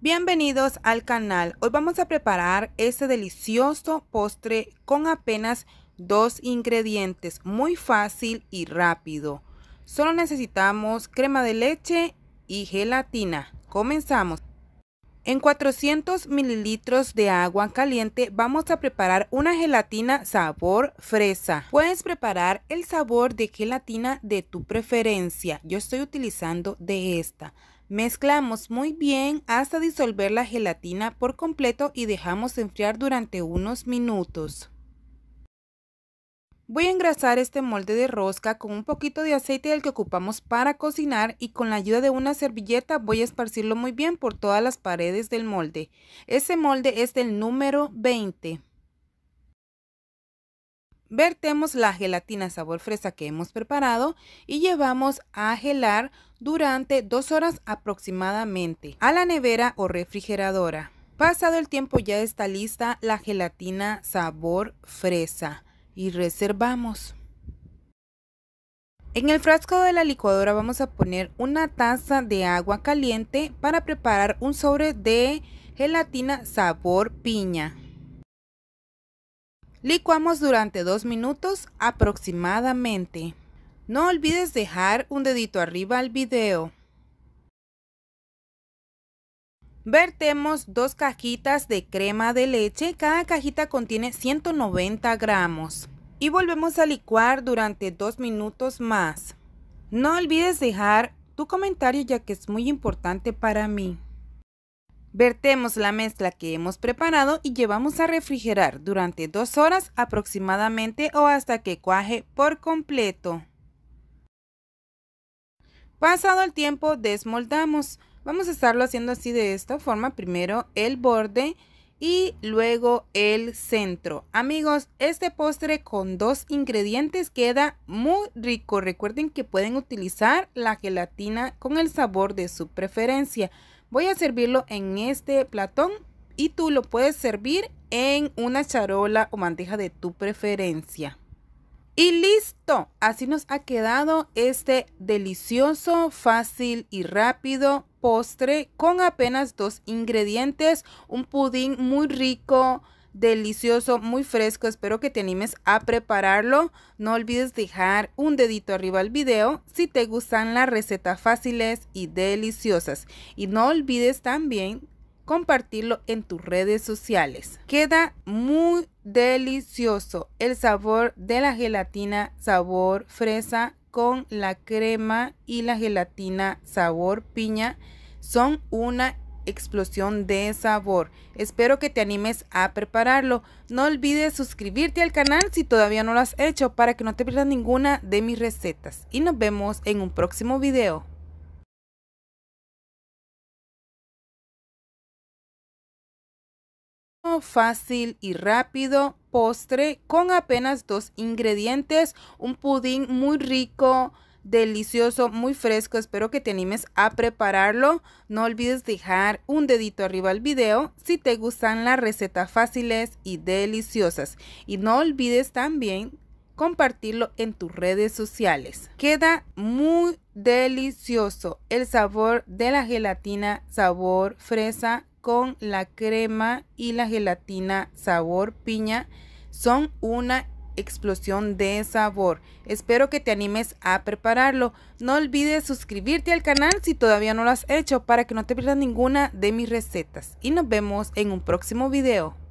Bienvenidos al canal. Hoy vamos a preparar este delicioso postre con apenas dos ingredientes, muy fácil y rápido. Solo necesitamos crema de leche y gelatina. Comenzamos. En 400 mililitros de agua caliente vamos a preparar una gelatina sabor fresa. Puedes preparar el sabor de gelatina de tu preferencia. Yo estoy utilizando de esta. Mezclamos muy bien hasta disolver la gelatina por completo y dejamos enfriar durante unos minutos. Voy a engrasar este molde de rosca con un poquito de aceite del que ocupamos para cocinar y con la ayuda de una servilleta voy a esparcirlo muy bien por todas las paredes del molde. Ese molde es del número 20. Vertemos la gelatina sabor fresa que hemos preparado y llevamos a gelar durante dos horas aproximadamente a la nevera o refrigeradora. Pasado el tiempo ya está lista la gelatina sabor fresa y reservamos. En el frasco de la licuadora vamos a poner una taza de agua caliente para preparar un sobre de gelatina sabor piña. Licuamos durante 2 minutos aproximadamente. No olvides dejar un dedito arriba al video. Vertemos dos cajitas de crema de leche, cada cajita contiene 190 gramos. Y volvemos a licuar durante 2 minutos más. No olvides dejar tu comentario ya que es muy importante para mí. Vertemos la mezcla que hemos preparado y llevamos a refrigerar durante dos horas aproximadamente o hasta que cuaje por completo. Pasado el tiempo desmoldamos. Vamos a estarlo haciendo así de esta forma. Primero el borde y luego el centro. Amigos, este postre con dos ingredientes queda muy rico. Recuerden que pueden utilizar la gelatina con el sabor de su preferencia. Voy a servirlo en este platón y tú lo puedes servir en una charola o manteja de tu preferencia. Y listo, así nos ha quedado este delicioso, fácil y rápido postre con apenas dos ingredientes, un pudín muy rico, delicioso, muy fresco. Espero que te animes a prepararlo. No olvides dejar un dedito arriba al video si te gustan las recetas fáciles y deliciosas. Y no olvides también compartirlo en tus redes sociales. Queda muy delicioso el sabor de la gelatina sabor fresa con la crema y la gelatina sabor piña. Son una explosión de sabor. Espero que te animes a prepararlo. No olvides suscribirte al canal si todavía no lo has hecho para que no te pierdas ninguna de mis recetas. Y nos vemos en un próximo video. fácil y rápido postre con apenas dos ingredientes, un pudín muy rico, delicioso, muy fresco. Espero que te animes a prepararlo. No olvides dejar un dedito arriba al video si te gustan las recetas fáciles y deliciosas. Y no olvides también compartirlo en tus redes sociales. Queda muy delicioso el sabor de la gelatina sabor fresa con la crema y la gelatina sabor piña. Son una explosión de sabor. Espero que te animes a prepararlo. No olvides suscribirte al canal si todavía no lo has hecho para que no te pierdas ninguna de mis recetas. Y nos vemos en un próximo video.